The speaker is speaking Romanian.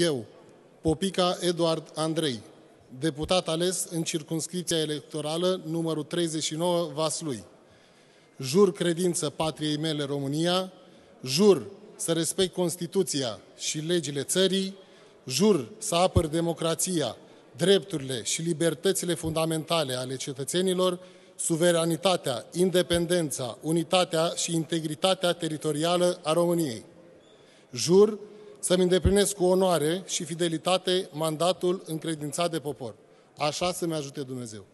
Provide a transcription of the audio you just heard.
Eu, Popica Eduard Andrei, deputat ales în circunscripția electorală numărul 39 Vaslui. Jur credință patriei mele România, jur să respect Constituția și legile țării, jur să apăr democrația, drepturile și libertățile fundamentale ale cetățenilor, suveranitatea, independența, unitatea și integritatea teritorială a României. Jur să-mi îndeplinesc cu onoare și fidelitate mandatul încredințat de popor. Așa să-mi ajute Dumnezeu.